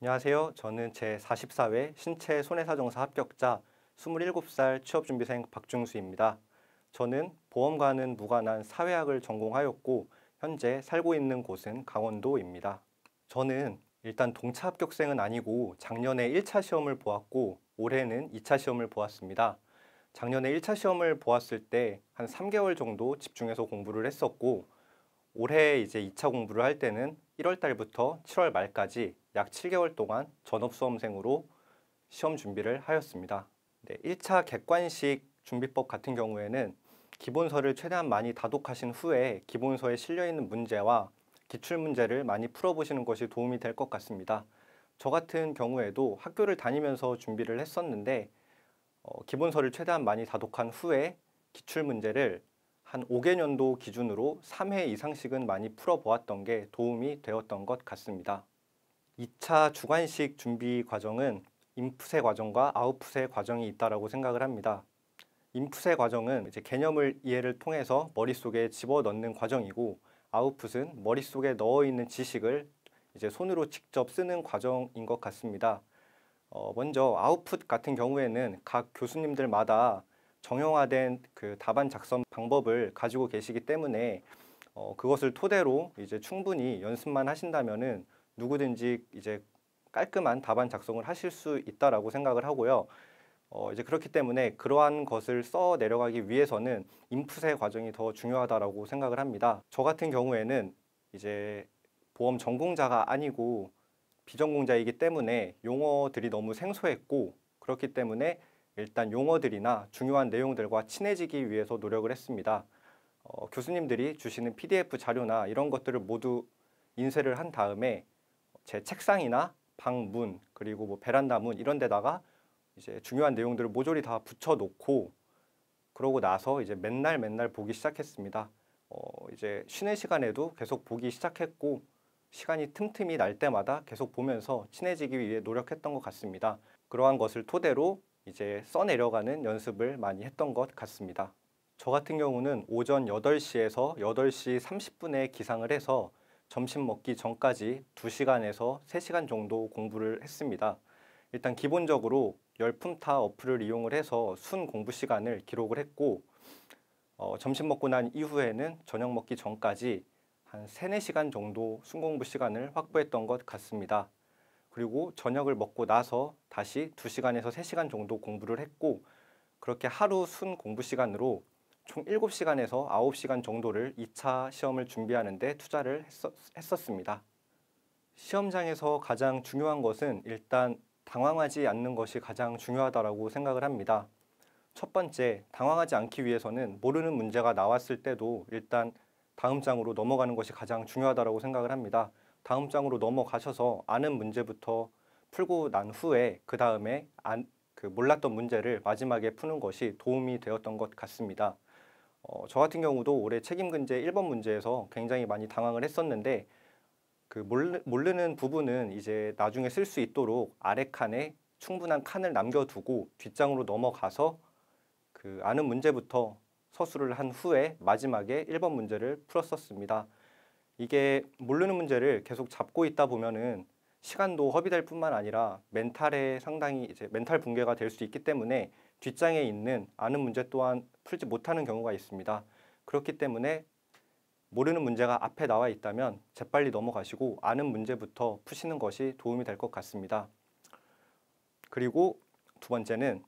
안녕하세요. 저는 제44회 신체 손해사정사 합격자 27살 취업준비생 박중수입니다. 저는 보험과는 무관한 사회학을 전공하였고 현재 살고 있는 곳은 강원도입니다. 저는 일단 동차 합격생은 아니고 작년에 1차 시험을 보았고 올해는 2차 시험을 보았습니다. 작년에 1차 시험을 보았을 때 한 3개월 정도 집중해서 공부를 했었고 올해 이제 2차 공부를 할 때는 1월 달부터 7월 말까지 약 7개월 동안 전업 수험생으로 시험 준비를 하였습니다. 네, 1차 객관식 준비법 같은 경우에는 기본서를 최대한 많이 다독하신 후에 기본서에 실려있는 문제와 기출문제를 많이 풀어보시는 것이 도움이 될 것 같습니다. 저 같은 경우에도 학교를 다니면서 준비를 했었는데 어, 기본서를 최대한 많이 다독한 후에 기출문제를 한 5개년도 기준으로 3회 이상씩은 많이 풀어보았던 게 도움이 되었던 것 같습니다. 2차 주관식 준비 과정은 인풋의 과정과 아웃풋의 과정이 있다고 생각을 합니다. 인풋의 과정은 이제 개념을 이해를 통해서 머릿속에 집어넣는 과정이고 아웃풋은 머릿속에 넣어있는 지식을 이제 손으로 직접 쓰는 과정인 것 같습니다. 어, 먼저 아웃풋 같은 경우에는 각 교수님들마다 정형화된 그 답안 작성 방법을 가지고 계시기 때문에 어, 그것을 토대로 이제 충분히 연습만 하신다면은 누구든지 이제 깔끔한 답안 작성을 하실 수 있다라고 생각을 하고요. 어, 이제 그렇기 때문에 그러한 것을 써 내려가기 위해서는 인풋의 과정이 더 중요하다라고 생각을 합니다. 저 같은 경우에는 이제 보험 전공자가 아니고 비전공자이기 때문에 용어들이 너무 생소했고 그렇기 때문에 일단 용어들이나 중요한 내용들과 친해지기 위해서 노력을 했습니다. 어, 교수님들이 주시는 PDF 자료나 이런 것들을 모두 인쇄를 한 다음에 제 책상이나 방문 그리고 뭐 베란다 문 이런 데다가 이제 중요한 내용들을 모조리 다 붙여놓고 그러고 나서 이제 맨날 맨날 보기 시작했습니다. 어, 이제 쉬는 시간에도 계속 보기 시작했고 시간이 틈틈이 날 때마다 계속 보면서 친해지기 위해 노력했던 것 같습니다. 그러한 것을 토대로 이제 써내려가는 연습을 많이 했던 것 같습니다. 저 같은 경우는 오전 8시에서 8시 30분에 기상을 해서 점심 먹기 전까지 2시간에서 3시간 정도 공부를 했습니다. 일단 기본적으로 열품타 어플을 이용을 해서 순 공부 시간을 기록을 했고 어, 점심 먹고 난 이후에는 저녁 먹기 전까지 한 3, 4시간 정도 순공부 시간을 확보했던 것 같습니다. 그리고 저녁을 먹고 나서 다시 두시간에서세시간 정도 공부를 했고 그렇게 하루 순 공부 시간으로 총 일곱 시간에서 아홉 시간 정도를 이차 시험을 준비하는 데 투자를 했었, 했었습니다. 시험장에서 가장 중요한 것은 일단 당황하지 않는 것이 가장 중요하다고 생각을 합니다. 첫 번째, 당황하지 않기 위해서는 모르는 문제가 나왔을 때도 일단 다음 장으로 넘어가는 것이 가장 중요하다고 생각을 합니다. 다음 장으로 넘어가셔서 아는 문제부터 풀고 난 후에 그 다음에 그 몰랐던 문제를 마지막에 푸는 것이 도움이 되었던 것 같습니다. 어, 저 같은 경우도 올해 책임근제 1번 문제에서 굉장히 많이 당황을 했었는데 그 모르, 모르는 부분은 이제 나중에 쓸 수 있도록 아래 칸에 충분한 칸을 남겨두고 뒷장으로 넘어가서 그 아는 문제부터 서술을 한 후에 마지막에 1번 문제를 풀었었습니다. 이게 모르는 문제를 계속 잡고 있다 보면은 시간도 허비될 뿐만 아니라 멘탈에 상당히 이제 멘탈 붕괴가 될 수 있기 때문에 뒷장에 있는 아는 문제 또한 풀지 못하는 경우가 있습니다. 그렇기 때문에 모르는 문제가 앞에 나와 있다면 재빨리 넘어가시고 아는 문제부터 푸시는 것이 도움이 될 것 같습니다. 그리고 두 번째는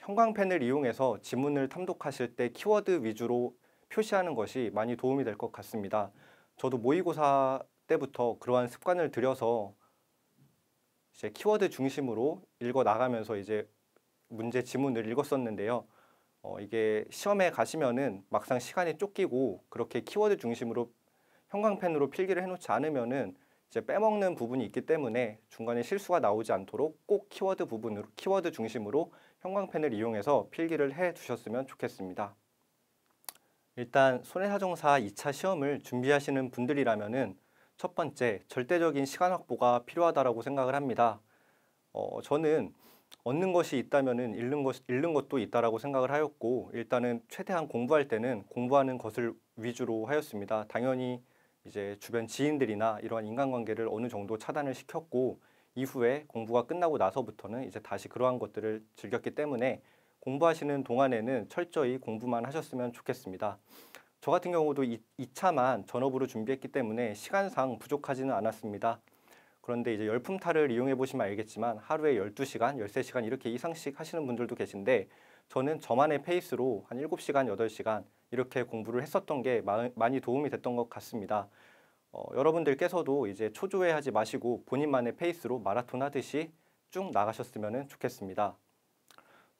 형광펜을 이용해서 지문을 탐독하실 때 키워드 위주로 표시하는 것이 많이 도움이 될 것 같습니다. 저도 모의고사 때부터 그러한 습관을 들여서 이제 키워드 중심으로 읽어 나가면서 이제 문제 지문을 읽었었는데요. 어, 이게 시험에 가시면은 막상 시간이 쫓기고 그렇게 키워드 중심으로 형광펜으로 필기를 해놓지 않으면은 이제 빼먹는 부분이 있기 때문에 중간에 실수가 나오지 않도록 꼭 키워드 부분으로 키워드 중심으로 형광펜을 이용해서 필기를 해 두셨으면 좋겠습니다. 일단 손해사정사 2차 시험을 준비하시는 분들이라면첫 번째 절대적인 시간 확보가 필요하다고 생각을 합니다. 어, 저는 얻는 것이 있다면 잃는 것 잃는 것도 있다고 생각을 하였고 일단은 최대한 공부할 때는 공부하는 것을 위주로 하였습니다. 당연히 이제 주변 지인들이나 이러한 인간관계를 어느 정도 차단을 시켰고 이후에 공부가 끝나고 나서부터는 이제 다시 그러한 것들을 즐겼기 때문에 공부하시는 동안에는 철저히 공부만 하셨으면 좋겠습니다. 저 같은 경우도 2, 2차만 전업으로 준비했기 때문에 시간상 부족하지는 않았습니다. 그런데 이제 열풍타를 이용해 보시면 알겠지만 하루에 12시간, 13시간 이렇게 이상씩 하시는 분들도 계신데 저는 저만의 페이스로 한 7시간, 8시간 이렇게 공부를 했었던 게 많이 도움이 됐던 것 같습니다. 어, 여러분들께서도 이제 초조해하지 마시고 본인만의 페이스로 마라톤 하듯이 쭉 나가셨으면 좋겠습니다.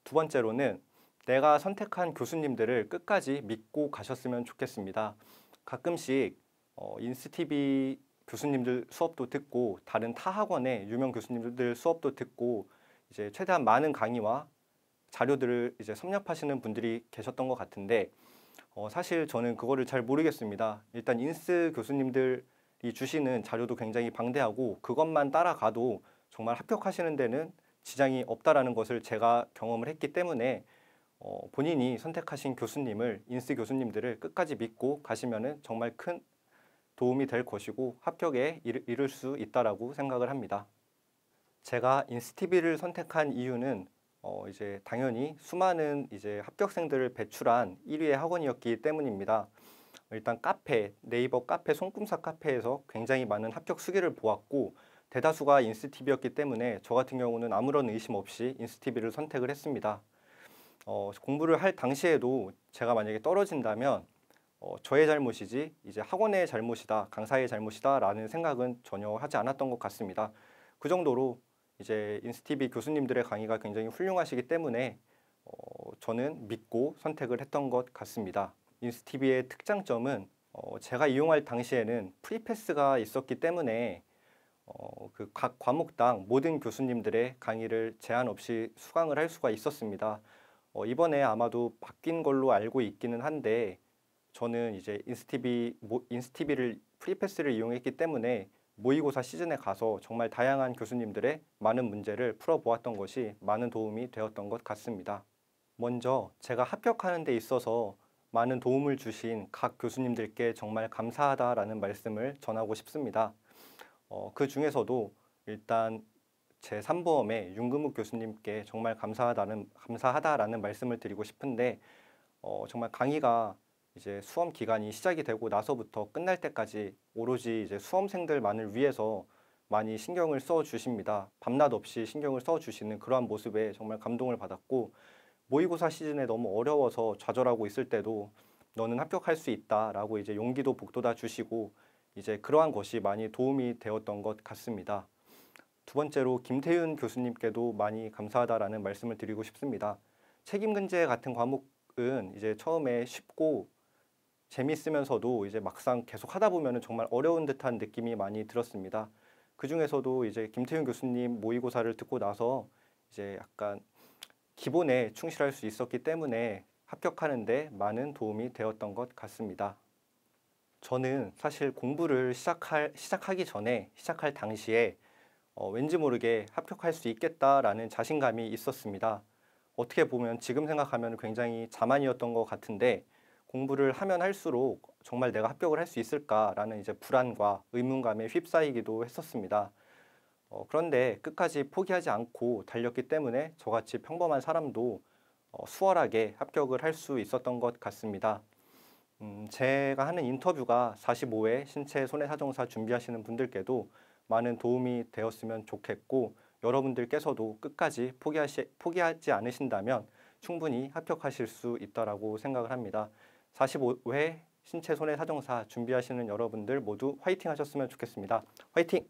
두 번째로는 내가 선택한 교수님들을 끝까지 믿고 가셨으면 좋겠습니다. 가끔씩 어, 인스티비 교수님들 수업도 듣고 다른 타 학원의 유명 교수님들 수업도 듣고 이제 최대한 많은 강의와 자료들을 이제 섭렵하시는 분들이 계셨던 것 같은데 어, 사실 저는 그거를 잘 모르겠습니다. 일단 인스 교수님들이 주시는 자료도 굉장히 방대하고 그것만 따라가도 정말 합격하시는 데는 지장이 없다라는 것을 제가 경험을 했기 때문에 어, 본인이 선택하신 교수님을 인스 교수님들을 끝까지 믿고 가시면은 정말 큰 도움이 될 것이고 합격에 이르, 이룰 수 있다라고 생각을 합니다. 제가 인스티비를 선택한 이유는 어, 이제 당연히 수많은 이제 합격생들을 배출한 1위의 학원이었기 때문입니다. 일단 카페, 네이버 카페, 손금사 카페에서 굉장히 많은 합격 수기를 보았고 대다수가 인스티비였기 때문에 저 같은 경우는 아무런 의심 없이 인스티비를 선택을 했습니다. 어, 공부를 할 당시에도 제가 만약에 떨어진다면 어, 저의 잘못이지 이제 학원의 잘못이다, 강사의 잘못이다 라는 생각은 전혀 하지 않았던 것 같습니다. 그 정도로 이제 인스티비 교수님들의 강의가 굉장히 훌륭하시기 때문에 어, 저는 믿고 선택을 했던 것 같습니다. 인스티비의 특장점은 어, 제가 이용할 당시에는 프리패스가 있었기 때문에 어, 그각 과목당 모든 교수님들의 강의를 제한 없이 수강을 할 수가 있었습니다. 어, 이번에 아마도 바뀐 걸로 알고 있기는 한데 저는 이제 인스티비 인스티비를 프리패스를 이용했기 때문에 모의고사 시즌에 가서 정말 다양한 교수님들의 많은 문제를 풀어보았던 것이 많은 도움이 되었던 것 같습니다. 먼저 제가 합격하는 데 있어서 많은 도움을 주신 각 교수님들께 정말 감사하다라는 말씀을 전하고 싶습니다. 어, 그 중에서도 일단 제3보험에 윤금욱 교수님께 정말 감사하다는 감사하다라는 말씀을 드리고 싶은데 어, 정말 강의가 이제 수험 기간이 시작이 되고 나서부터 끝날 때까지 오로지 이제 수험생들만을 위해서 많이 신경을 써 주십니다. 밤낮 없이 신경을 써 주시는 그러한 모습에 정말 감동을 받았고 모의고사 시즌에 너무 어려워서 좌절하고 있을 때도 너는 합격할 수 있다라고 이제 용기도 북돋아 주시고 이제 그러한 것이 많이 도움이 되었던 것 같습니다. 두 번째로 김태윤 교수님께도 많이 감사하다라는 말씀을 드리고 싶습니다. 책임근제 같은 과목은 이제 처음에 쉽고 재미있으면서도 이제 막상 계속 하다 보면 정말 어려운 듯한 느낌이 많이 들었습니다. 그 중에서도 이제 김태윤 교수님 모의고사를 듣고 나서 이제 약간 기본에 충실할 수 있었기 때문에 합격하는데 많은 도움이 되었던 것 같습니다. 저는 사실 공부를 시작할 시작하기 전에 시작할 당시에 어, 왠지 모르게 합격할 수 있겠다라는 자신감이 있었습니다. 어떻게 보면 지금 생각하면 굉장히 자만이었던 것 같은데 공부를 하면 할수록 정말 내가 합격을 할 수 있을까라는 이제 불안과 의문감에 휩싸이기도 했었습니다. 어, 그런데 끝까지 포기하지 않고 달렸기 때문에 저같이 평범한 사람도 어, 수월하게 합격을 할 수 있었던 것 같습니다. 음, 제가 하는 인터뷰가 45회 신체 손해사정사 준비하시는 분들께도 많은 도움이 되었으면 좋겠고 여러분들께서도 끝까지 포기하시, 포기하지 않으신다면 충분히 합격하실 수 있다고 생각을 합니다. 45회 신체 손해사정사 준비하시는 여러분들 모두 화이팅 하셨으면 좋겠습니다. 화이팅!